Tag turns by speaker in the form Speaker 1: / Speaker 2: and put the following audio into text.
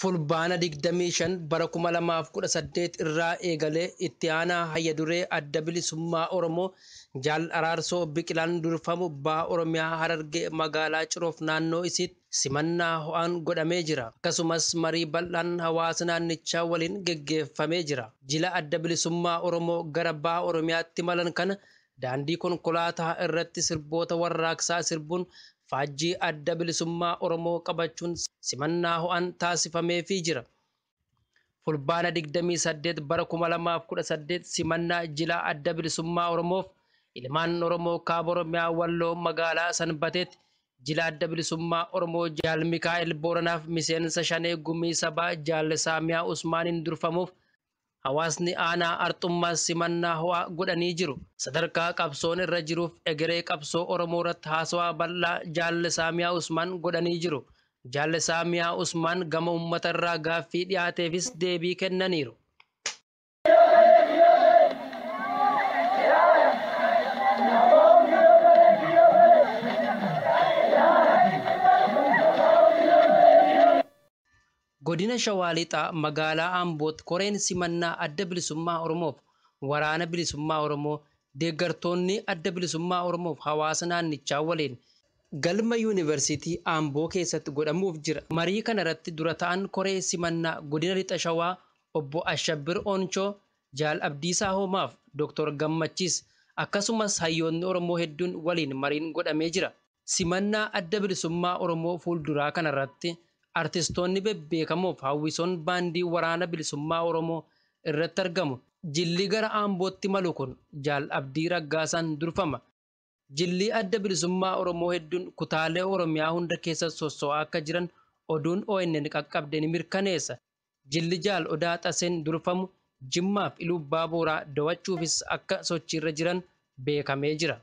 Speaker 1: fulbaana 25 bara 2018 irraa eegalee itti aanaa hayya duree adda bilisummaa oromoo jaal araarsoo biqilaan durfamu baha oromiyaa harargee magaalaa ciroof naannoo isiitti simannaa ho'aan godhamee jira akkasumas marii bal'aan hawaasa naannichaa waliin geggeeffamee jira jila adda bilisummaa oromoo gara baha oromiyaatti malan kana daandii konkolaataa irratti sirboota warraaqsaa sirbuun Faajjii adda bilisummaa Oromoo qabachuun simannaa ho'aan taasifameefii jira. Fulbaana saddeet bara saddeet simannaa jilaa adda bilisummaa Oromoof ilmaan Oromoo kaaba Oromiyaa Walloo magaalaa Sanbateetti jila adda bilisummaa Oromoo Jaal Mikaa'el Booranaaf miseensa shanee gumii sabaa Jaallesaa Miyaa Usmaaniin durfamuuf Awasni ana arxummaa simannaa ho'aa godhanii jiru. Sadarkaa qabsoon irra jiruuf egeree qabsoo Oromoo irratti haasawaa bal'aa jaallisaa miyaa Usmaan godhanii jiru. Jaallisaa miyaa Usmaan gama uummatarraa gaaffii dhiyaateefis deebii kennaniiru. Godina Shawaa Lixaa magaalaa Ambootti koreen simannaa adda bilisummaa Oromoof waraana bilisummaa Oromoo deeggartoonni adda bilisummaa Oromoof hawaasa naannichaa waliin galma yuunivarsiitii Amboo keessatti godhamuuf jira. Marii kanarratti dura ta'an koree simannaa godina Lixa Shawaa obbo Ashabbir Onchoo, Jaal Abdiisaa Hoomaaf Dooktor Gammachiis akkasumas hayyoonni Oromoo hedduun waliin mariin godhamee jira. Simannaa adda bilisummaa Oromoo fuulduraa kanarratti. Artistoonni bebbeekamoof hawwisoon baandii waraana bilisummaa Oromoo irratti argamu. Jilli gara Aambootti malu kun Jaal Abdii Raggaasaan durfama. Jilli adda bilisummaa Oromoo hedduun kutaalee Oromiyaa hunda keessa sosso'aa akka jiran oduun ONN qaqqabde ni mirkaneessa. Jilli Jaal Odaa Xaseen durfamu jimmaaf ilubbaa Iluu Baaboraa akka sochiirra jiran beekamee jira.